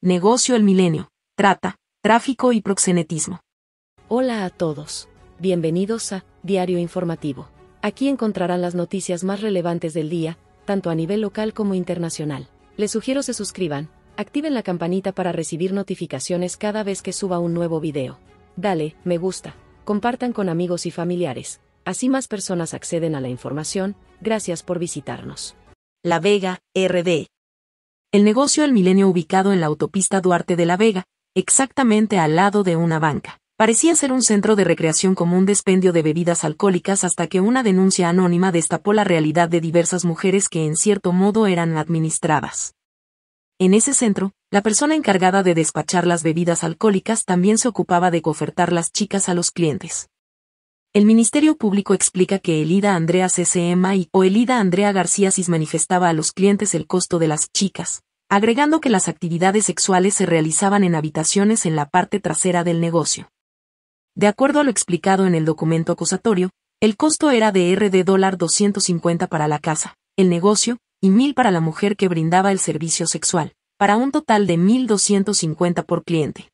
Negocio el Milenio. Trata, tráfico y proxenetismo. Hola a todos. Bienvenidos a Diario Informativo. Aquí encontrarán las noticias más relevantes del día, tanto a nivel local como internacional. Les sugiero se suscriban, activen la campanita para recibir notificaciones cada vez que suba un nuevo video. Dale, me gusta, compartan con amigos y familiares. Así más personas acceden a la información. Gracias por visitarnos. La Vega, RD. El negocio El Milenio ubicado en la autopista Duarte de la Vega, exactamente al lado de una banca. Parecía ser un centro de recreación como un despendio de bebidas alcohólicas hasta que una denuncia anónima destapó la realidad de diversas mujeres que en cierto modo eran administradas. En ese centro, la persona encargada de despachar las bebidas alcohólicas también se ocupaba de cofertar las chicas a los clientes. El Ministerio Público explica que Elida Andrea CCM y o Elida Andrea García Cis manifestaba a los clientes el costo de las chicas, agregando que las actividades sexuales se realizaban en habitaciones en la parte trasera del negocio. De acuerdo a lo explicado en el documento acusatorio, el costo era de RD 250 para la casa, el negocio, y 1000 para la mujer que brindaba el servicio sexual, para un total de 1250 por cliente.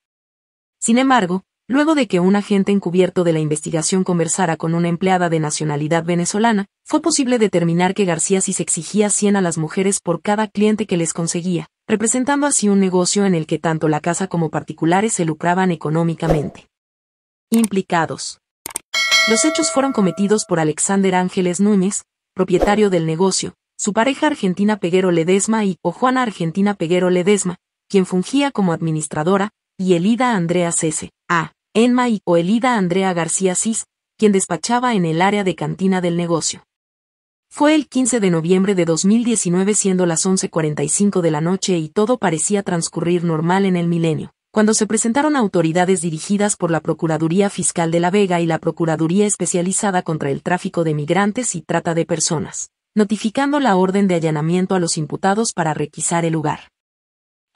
Sin embargo, Luego de que un agente encubierto de la investigación conversara con una empleada de nacionalidad venezolana, fue posible determinar que García se exigía 100 a las mujeres por cada cliente que les conseguía, representando así un negocio en el que tanto la casa como particulares se lucraban económicamente. Implicados. Los hechos fueron cometidos por Alexander Ángeles Núñez, propietario del negocio, su pareja argentina Peguero Ledesma y o Juana Argentina Peguero Ledesma, quien fungía como administradora, y Elida Andrea Cese, a Enma y Coelida Andrea García Cis, quien despachaba en el área de cantina del negocio. Fue el 15 de noviembre de 2019 siendo las 11.45 de la noche y todo parecía transcurrir normal en el milenio, cuando se presentaron autoridades dirigidas por la Procuraduría Fiscal de La Vega y la Procuraduría Especializada contra el Tráfico de Migrantes y Trata de Personas, notificando la orden de allanamiento a los imputados para requisar el lugar.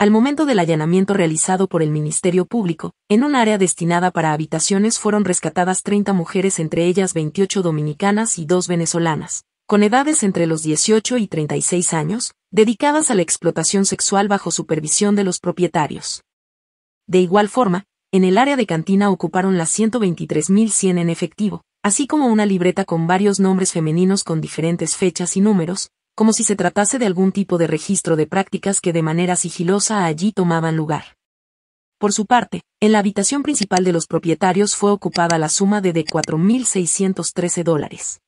Al momento del allanamiento realizado por el Ministerio Público, en un área destinada para habitaciones fueron rescatadas 30 mujeres, entre ellas 28 dominicanas y dos venezolanas, con edades entre los 18 y 36 años, dedicadas a la explotación sexual bajo supervisión de los propietarios. De igual forma, en el área de cantina ocuparon las 123.100 en efectivo, así como una libreta con varios nombres femeninos con diferentes fechas y números, como si se tratase de algún tipo de registro de prácticas que de manera sigilosa allí tomaban lugar. Por su parte, en la habitación principal de los propietarios fue ocupada la suma de de 4.613 dólares.